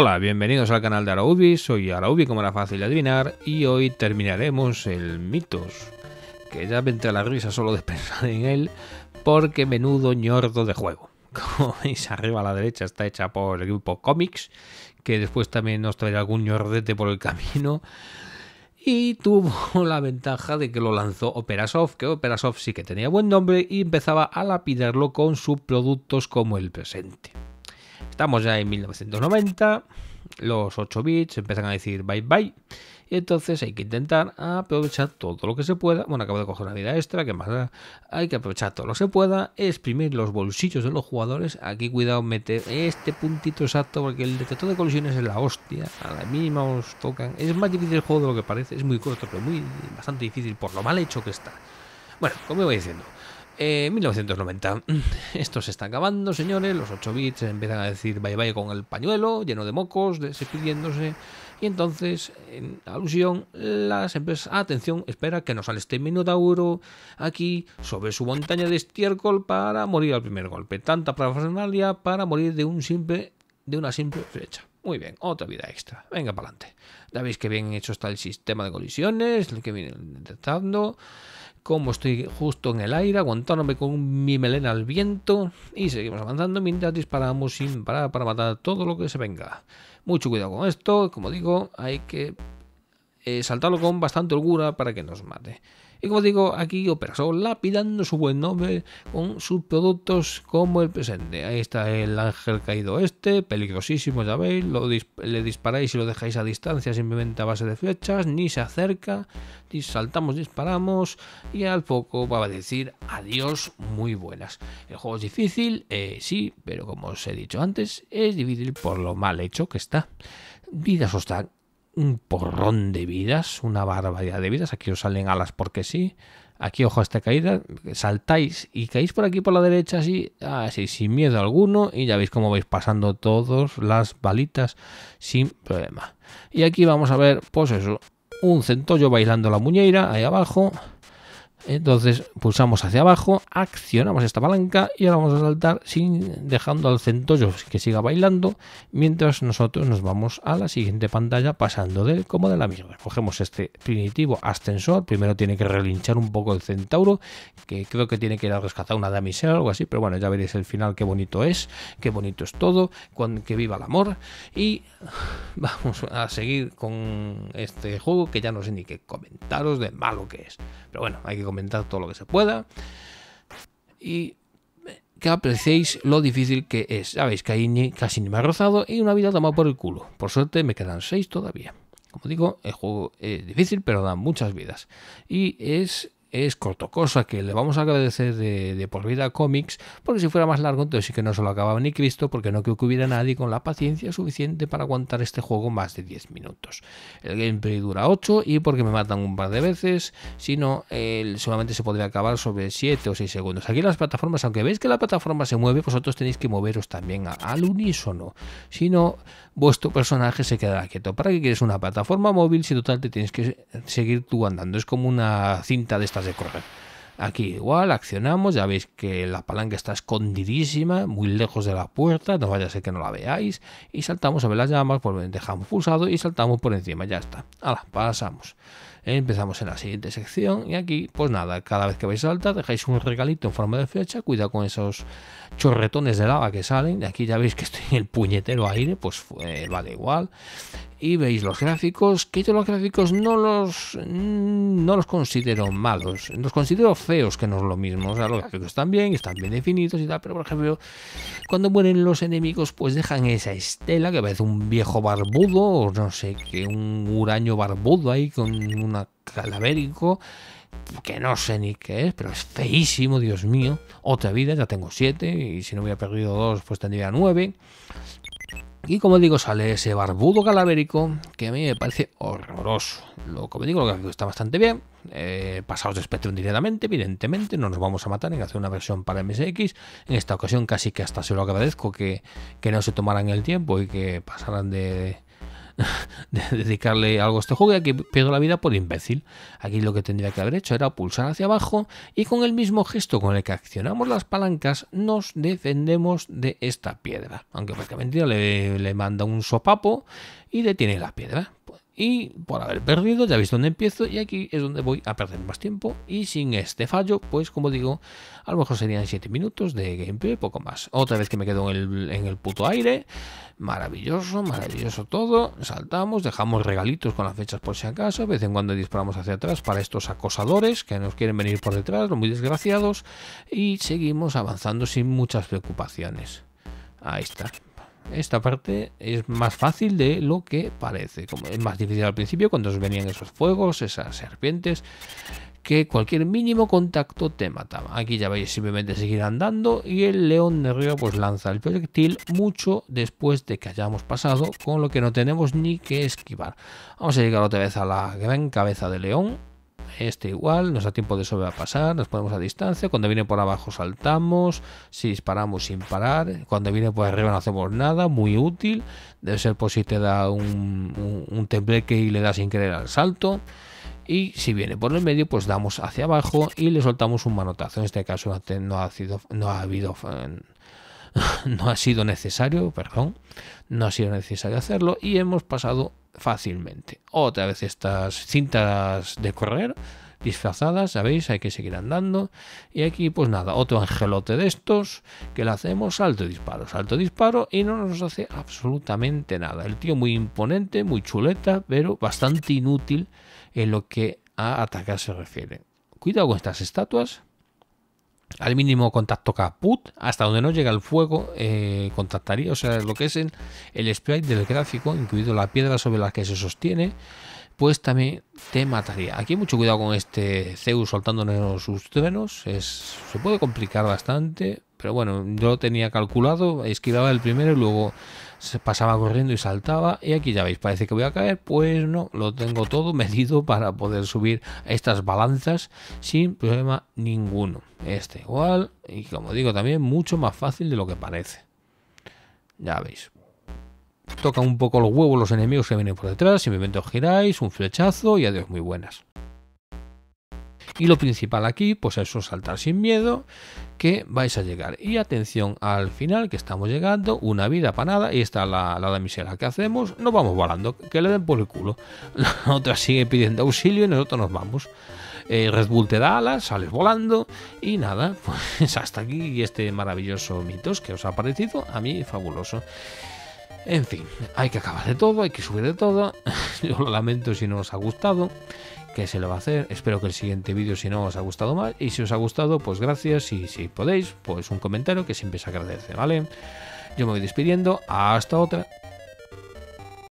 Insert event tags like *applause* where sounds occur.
Hola, bienvenidos al canal de Araubi, soy Araubi como era fácil adivinar y hoy terminaremos el mitos, que ya me entra la risa solo de *laughs* pensar en él, porque menudo ñordo de juego. *laughs* Como veis arriba a la derecha está hecha por el grupo Comics, que después también nos traerá algún ñordete por el camino. Y tuvo *laughs* la ventaja de que lo lanzó Operasoft, que Operasoft sí que tenía buen nombre y empezaba a lapidarlo con subproductos como el presente. Estamos ya en 1990, los 8 bits empiezan a decir bye bye. Y entonces hay que intentar aprovechar todo lo que se pueda. Bueno, acabo de coger una vida extra, que más da? Hay que aprovechar todo lo que se pueda, exprimir los bolsillos de los jugadores. Aquí cuidado meter este puntito exacto, porque el detector de colisiones es la hostia. A la mínima os tocan. Es más difícil el juego de lo que parece, es muy corto, pero muy bastante difícil por lo mal hecho que está. Bueno, como voy diciendo, 1990. Eh, mm, esto se está acabando, señores. Los 8 bits empiezan a decir bye bye con el pañuelo lleno de mocos, despidiéndose. Y entonces, en alusión, las empresas. Atención, espera que nos sale este minotauro aquí sobre su montaña de estiércol para morir al primer golpe. Tanta profesionalidad para morir de un simple de una simple flecha. Muy bien, otra vida extra. Venga para adelante. Ya veis que bien hecho está el sistema de colisiones, el que viene intentando. Como estoy justo en el aire, aguantándome con mi melena al viento. Y seguimos avanzando mientras disparamos sin parar para matar todo lo que se venga. Mucho cuidado con esto. Como digo, hay que eh, saltarlo con bastante holgura para que nos mate. Y como digo, aquí Operasol lapidando su buen nombre con sus productos como el presente. Ahí está el ángel caído este, peligrosísimo, ya veis, le disparáis y lo dejáis a distancia simplemente a base de flechas, ni se acerca, saltamos, disparamos y al poco va a decir adiós muy buenas. El juego es difícil, eh, sí, pero como os he dicho antes, es difícil por lo mal hecho que está. Vidas os dan un porrón de vidas, una barbaridad de vidas. Aquí os salen alas porque sí. Aquí, ojo a esta caída, saltáis y caéis por aquí por la derecha así, así ah, sin miedo alguno y ya veis cómo vais pasando todas las balitas sin problema. Y aquí vamos a ver, pues eso, un centollo bailando la muñeira ahí abajo. Entonces pulsamos hacia abajo, accionamos esta palanca y ahora vamos a saltar sin dejando al centollo que siga bailando mientras nosotros nos vamos a la siguiente pantalla pasando de él como de la misma. Cogemos este primitivo ascensor, primero tiene que relinchar un poco el centauro que creo que tiene que ir a rescatar una damisela o algo así, pero bueno ya veréis el final qué bonito es, qué bonito es todo, con, que viva el amor y *laughs* vamos a seguir con este juego que ya no sé ni qué comentaros de malo que es, pero bueno hay que comentar todo lo que se pueda. Y eh, que apreciéis lo difícil que es. Sabéis que ahí casi ni me ha rozado y una vida tomada por el culo. Por suerte me quedan seis todavía. Como digo, el juego es difícil, pero da muchas vidas. Y es es corto, cosa que le vamos a agradecer de, por vida a cómics, porque si fuera más largo, entonces sí que no se lo acababa ni Cristo, porque no creo que hubiera nadie con la paciencia suficiente para aguantar este juego más de 10 minutos. El gameplay dura 8 y porque me matan un par de veces, si no, solamente se podría acabar sobre 7 o 6 segundos. Aquí las plataformas, aunque veis que la plataforma se mueve, vosotros tenéis que moveros también al unísono, si no, vuestro personaje se quedará quieto. ¿Para qué quieres una plataforma móvil si total te tienes que seguir tú andando? Es como una cinta de esta de correr. Aquí igual, accionamos, ya veis que la palanca está escondidísima, muy lejos de la puerta, no vaya a ser que no la veáis, y saltamos a ver las llamas, pues dejamos pulsado y saltamos por encima, ya está. Ahora, pasamos. Empezamos en la siguiente sección y aquí, pues nada, cada vez que vais a saltar dejáis un regalito en forma de flecha, cuidado con esos chorretones de lava que salen, de aquí ya veis que estoy en el puñetero aire, pues eh, vale igual y veis los gráficos, que yo los gráficos no los, no los considero malos, los considero feos, que no es lo mismo. O sea, los gráficos están bien, están bien definidos y tal, pero por ejemplo, cuando mueren los enemigos, pues dejan esa estela que parece un viejo barbudo, o no sé, que un huraño barbudo ahí con una calavérico que no sé ni qué es, pero es feísimo, Dios mío. Otra vida, ya tengo siete, y si no hubiera perdido dos, pues tendría nueve. Y como digo, sale ese barbudo calabérico que a mí me parece horroroso. Lo, me digo, lo está bastante bien. Eh, pasados de Spectrum directamente, evidentemente, no nos vamos a matar en hacer una versión para MSX. En esta ocasión casi que hasta se lo agradezco que, que no se tomaran el tiempo y que pasaran de, *laughs* dedicarle algo a este juego, y que pierdo la vida por imbécil. Aquí lo que tendría que haber hecho era pulsar hacia abajo y con el mismo gesto con el que accionamos las palancas nos defendemos de esta piedra. Aunque prácticamente le, le manda un sopapo y detiene la piedra y por haber perdido, ya veis dónde empiezo y aquí es donde voy a perder más tiempo y sin este fallo, pues como digo, a lo mejor serían 7 minutos de gameplay, poco más. Otra vez que me quedo en el, en el puto aire, maravilloso, maravilloso todo, saltamos, dejamos regalitos con las fechas por si acaso, de vez en cuando disparamos hacia atrás para estos acosadores que nos quieren venir por detrás, los muy desgraciados, y seguimos avanzando sin muchas preocupaciones. Ahí está, esta parte es más fácil de lo que parece. Como es más difícil al principio cuando os venían esos fuegos, esas serpientes, que cualquier mínimo contacto te mataba. Aquí ya veis simplemente seguir andando y el león de río pues lanza el proyectil mucho después de que hayamos pasado, con lo que no tenemos ni que esquivar. Vamos a llegar otra vez a la gran cabeza de león este igual, nos da tiempo de sobrepasar, nos ponemos a distancia. Cuando viene por abajo saltamos, si disparamos sin parar. Cuando viene por arriba no hacemos nada, muy útil. Debe ser por si te da un, temple que y le da sin querer al salto y si viene por el medio pues damos hacia abajo y le soltamos un manotazo en este caso no ha sido no ha habido *laughs* no ha sido necesario perdón no ha sido necesario hacerlo y hemos pasado fácilmente. Otra vez estas cintas de correr disfrazadas, ¿sabéis? Hay que seguir andando. Y aquí, pues nada, otro angelote de estos que le hacemos salto disparo, salto y disparo y no nos hace absolutamente nada. El tío muy imponente, muy chuleta, pero bastante inútil en lo que a atacar se refiere. Cuidado con estas estatuas, al mínimo contacto caput, hasta donde no llega el fuego, eh, contactaría, o sea, lo que es el, el sprite del gráfico, incluido la piedra sobre la que se sostiene, pues también te mataría. Aquí mucho cuidado con este Zeus soltándonos sus truenos, es, se puede complicar bastante, pero bueno, yo lo tenía calculado, esquivaba el primero y luego se pasaba corriendo y saltaba. Y aquí ya veis, parece que voy a caer. Pues no, lo tengo todo *laughs* medido para poder subir estas balanzas sin problema ninguno. Este igual, y como digo, también mucho más fácil de lo que parece. Ya veis. Toca un poco los huevos los enemigos que vienen por detrás. Simplemente os giráis, un flechazo y adiós, muy buenas. Y lo principal aquí, pues eso, saltar sin miedo que vais a llegar. Y atención al final, que estamos llegando, una vida para nada, y está la, la damisela que hacemos, nos vamos volando, que le den por el culo. *laughs* La otra sigue pidiendo auxilio y nosotros nos vamos. Eh, Red Bull te da alas, sales volando y nada, *laughs* pues hasta aquí este maravilloso mitos que os ha parecido a mí fabuloso. En fin, hay que acabar de todo, hay que subir de todo. *laughs* Yo lo lamento si no os ha gustado que se lo va a hacer? Espero que el siguiente vídeo, si no, os ha gustado más. Y si os ha gustado, pues gracias. Y si podéis, pues un comentario que siempre se agradece, ¿vale? Yo me voy despidiendo. Hasta otra.